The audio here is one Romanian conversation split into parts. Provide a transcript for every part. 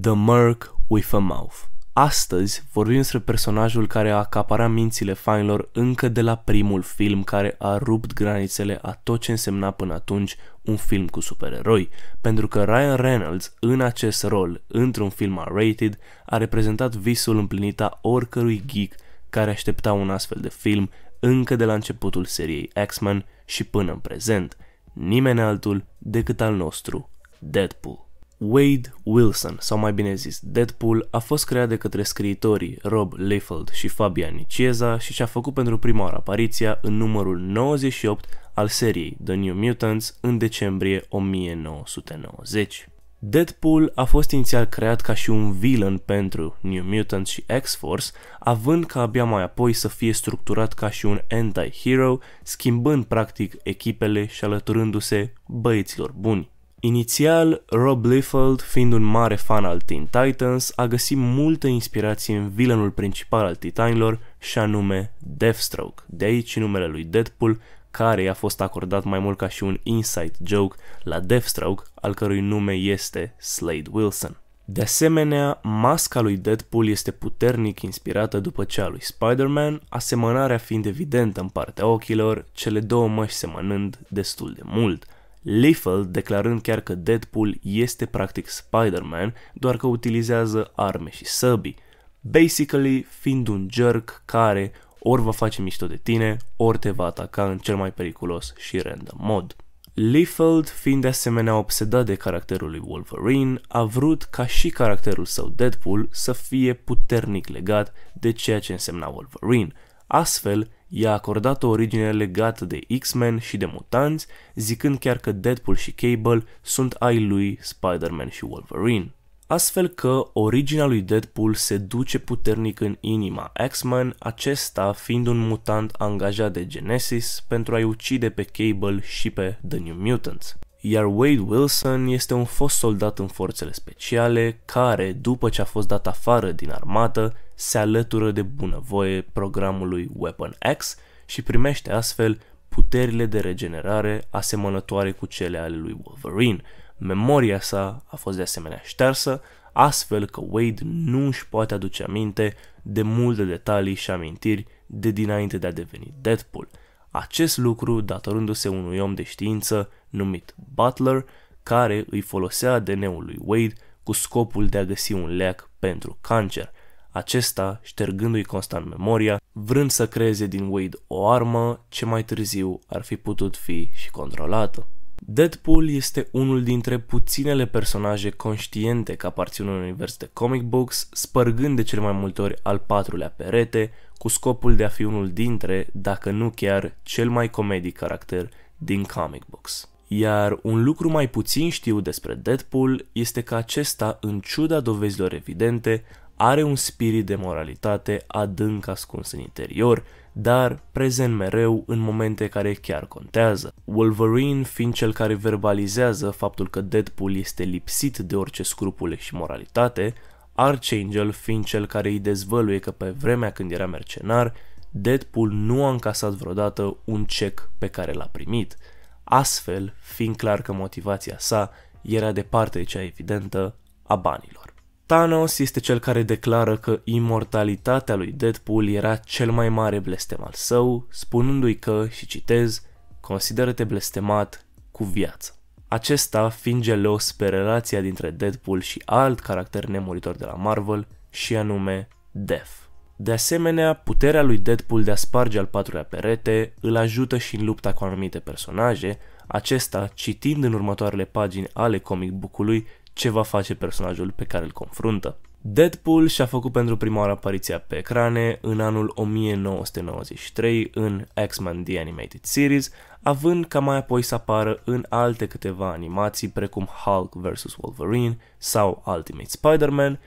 The Merc with a Mouth. Astăzi vorbim despre personajul care a acaparat mințile fanilor încă de la primul film care a rupt granițele a tot ce însemna până atunci un film cu supereroi, pentru că Ryan Reynolds, în acest rol, într-un film R-rated, a reprezentat visul împlinit a oricărui geek care aștepta un astfel de film încă de la începutul seriei X-Men și până în prezent, nimeni altul decât al nostru, Deadpool. Wade Wilson, sau mai bine zis, Deadpool, a fost creat de către scriitorii Rob Liefeld și Fabian Nicieza și și-a făcut pentru prima oară apariția în numărul 98 al seriei The New Mutants în decembrie 1990. Deadpool a fost inițial creat ca și un villain pentru New Mutants și X-Force, având ca abia mai apoi să fie structurat ca și un anti-hero, schimbând practic echipele și alăturându-se băieților buni. Inițial, Rob Liefeld, fiind un mare fan al Teen Titans, a găsit multă inspirație în vilanul principal al Titanilor și anume Deathstroke, de aici numele lui Deadpool, care i-a fost acordat mai mult ca și un inside joke la Deathstroke, al cărui nume este Slade Wilson. De asemenea, masca lui Deadpool este puternic inspirată după cea lui Spider-Man, asemănarea fiind evidentă în partea ochilor, cele două măști semănând destul de mult – Liefeld declarând chiar că Deadpool este practic Spider-Man, doar că utilizează arme și săbii, basically fiind un jerk care ori va face mișto de tine, ori te va ataca în cel mai periculos și random mod. Liefeld, fiind de asemenea obsedat de caracterul lui Wolverine, a vrut ca și caracterul său Deadpool să fie puternic legat de ceea ce însemna Wolverine. Astfel, i-a acordat o origine legată de X-Men și de mutanți, zicând chiar că Deadpool și Cable sunt ai lui Spider-Man și Wolverine. Astfel că originea lui Deadpool se duce puternic în inima X-Men, acesta fiind un mutant angajat de Genesis pentru a-i ucide pe Cable și pe The New Mutants iar Wade Wilson este un fost soldat în forțele speciale care, după ce a fost dat afară din armată, se alătură de bunăvoie programului Weapon X și primește astfel puterile de regenerare asemănătoare cu cele ale lui Wolverine. Memoria sa a fost de asemenea ștersă, astfel că Wade nu își poate aduce aminte de multe detalii și amintiri de dinainte de a deveni Deadpool – acest lucru datorându-se unui om de știință numit Butler, care îi folosea ADN-ul lui Wade cu scopul de a găsi un leac pentru cancer, acesta ștergându-i constant memoria, vrând să creeze din Wade o armă ce mai târziu ar fi putut fi și controlată. Deadpool este unul dintre puținele personaje conștiente că aparțin unui univers de comic books, spărgând de cele mai multe ori al patrulea perete, cu scopul de a fi unul dintre, dacă nu chiar, cel mai comedic caracter din comic books. Iar un lucru mai puțin știu despre Deadpool este că acesta, în ciuda dovezilor evidente, are un spirit de moralitate adânc ascuns în interior, dar prezent mereu în momente care chiar contează. Wolverine fiind cel care verbalizează faptul că Deadpool este lipsit de orice scrupule și moralitate, Archangel fiind cel care îi dezvăluie că pe vremea când era mercenar, Deadpool nu a încasat vreodată un cec pe care l-a primit, astfel fiind clar că motivația sa era departe de cea evidentă a banilor. Thanos este cel care declară că imortalitatea lui Deadpool era cel mai mare blestem al său, spunându-i că, și citez, consideră-te blestemat cu viață. Acesta fiind gelos pe relația dintre Deadpool și alt caracter nemuritor de la Marvel, și anume Death. De asemenea, puterea lui Deadpool de a sparge al patrulea perete îl ajută și în lupta cu anumite personaje, acesta citind în următoarele pagini ale comic book-ului ce va face personajul pe care îl confruntă. Deadpool și-a făcut pentru prima oară apariția pe ecrane în anul 1993 în X-Men The Animated Series, având ca mai apoi să apară în alte câteva animații precum Hulk vs. Wolverine sau Ultimate Spider-Man,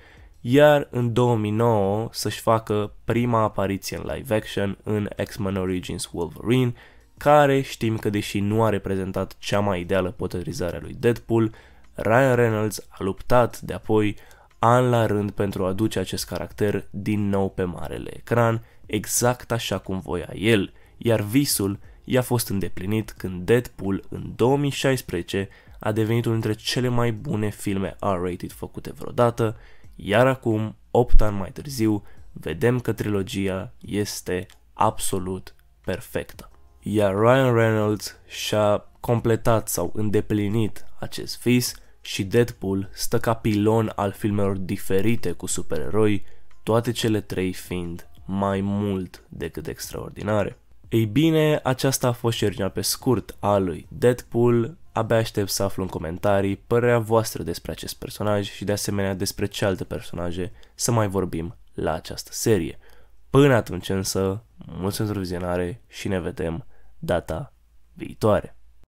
iar în 2009 să-și facă prima apariție în live action în X-Men Origins Wolverine, care știm că deși nu a reprezentat cea mai ideală potărizare a lui Deadpool, Ryan Reynolds a luptat de apoi an la rând pentru a aduce acest caracter din nou pe marele ecran, exact așa cum voia el, iar visul i-a fost îndeplinit când Deadpool în 2016 a devenit unul dintre cele mai bune filme R-rated făcute vreodată, iar acum, 8 ani mai târziu, vedem că trilogia este absolut perfectă. Iar Ryan Reynolds și-a completat sau îndeplinit acest vis și Deadpool stă ca pilon al filmelor diferite cu supereroi, toate cele trei fiind mai mult decât extraordinare. Ei bine, aceasta a fost și pe scurt a lui Deadpool, abia aștept să aflu în comentarii părerea voastră despre acest personaj și de asemenea despre ce alte personaje să mai vorbim la această serie. Până atunci însă, mulțumesc pentru vizionare și ne vedem data viitoare.